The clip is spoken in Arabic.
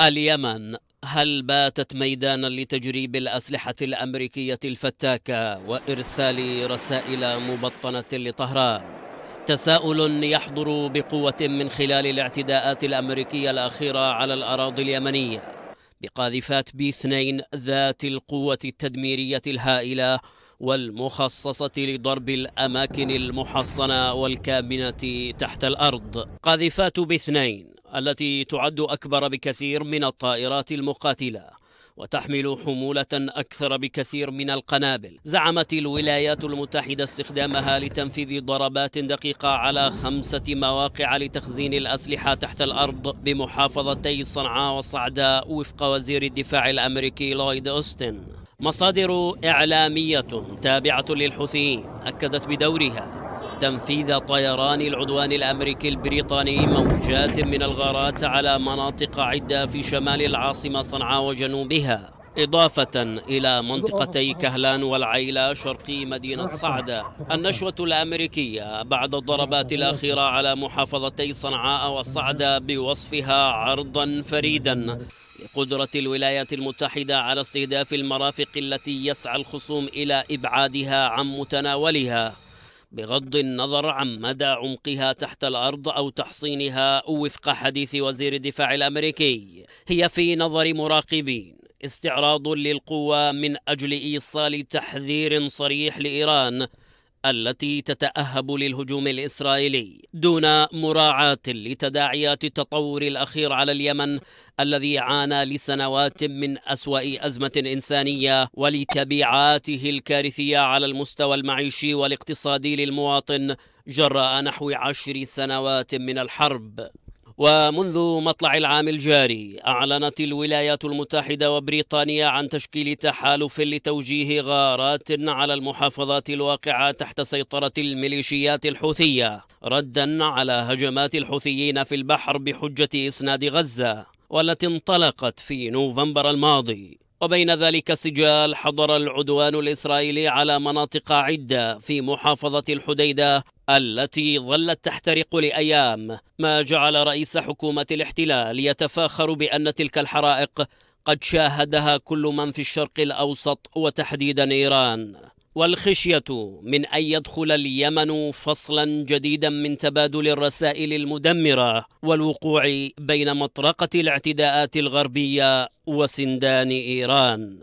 اليمن هل باتت ميدانا لتجريب الأسلحة الأمريكية الفتاكة وإرسال رسائل مبطنة لطهران؟ تساؤل يحضر بقوة من خلال الاعتداءات الأمريكية الأخيرة على الأراضي اليمنية بقاذفات بي 2 ذات القوة التدميرية الهائلة والمخصصة لضرب الأماكن المحصنة والكامنة تحت الأرض قاذفات باثنين التي تعد أكبر بكثير من الطائرات المقاتلة وتحمل حمولة أكثر بكثير من القنابل زعمت الولايات المتحدة استخدامها لتنفيذ ضربات دقيقة على خمسة مواقع لتخزين الأسلحة تحت الأرض بمحافظتي صنعاء وصعداء وفق وزير الدفاع الأمريكي لويد أوستن مصادر إعلامية تابعة للحوثيين أكدت بدورها تنفيذ طيران العدوان الأمريكي البريطاني موجات من الغارات على مناطق عدة في شمال العاصمة صنعاء وجنوبها إضافة إلى منطقتي كهلان والعيلة شرقي مدينة صعدة النشوة الأمريكية بعد الضربات الأخيرة على محافظتي صنعاء وصعدة بوصفها عرضا فريدا لقدرة الولايات المتحدة على استهداف المرافق التي يسعى الخصوم إلى إبعادها عن متناولها بغض النظر عن مدى عمقها تحت الأرض أو تحصينها أو وفق حديث وزير الدفاع الأمريكي هي في نظر مراقبين استعراض للقوى من أجل إيصال تحذير صريح لإيران التي تتأهب للهجوم الإسرائيلي دون مراعاة لتداعيات التطور الأخير على اليمن الذي عانى لسنوات من أسوأ أزمة إنسانية ولتبعاته الكارثية على المستوى المعيشي والاقتصادي للمواطن جراء نحو عشر سنوات من الحرب ومنذ مطلع العام الجاري أعلنت الولايات المتحدة وبريطانيا عن تشكيل تحالف لتوجيه غارات على المحافظات الواقعة تحت سيطرة الميليشيات الحوثية ردا على هجمات الحوثيين في البحر بحجة إسناد غزة والتي انطلقت في نوفمبر الماضي وبين ذلك السجال حضر العدوان الإسرائيلي على مناطق عدة في محافظة الحديدة التي ظلت تحترق لأيام ما جعل رئيس حكومة الاحتلال يتفاخر بأن تلك الحرائق قد شاهدها كل من في الشرق الأوسط وتحديدا إيران والخشية من أن يدخل اليمن فصلا جديدا من تبادل الرسائل المدمرة والوقوع بين مطرقة الاعتداءات الغربية وسندان إيران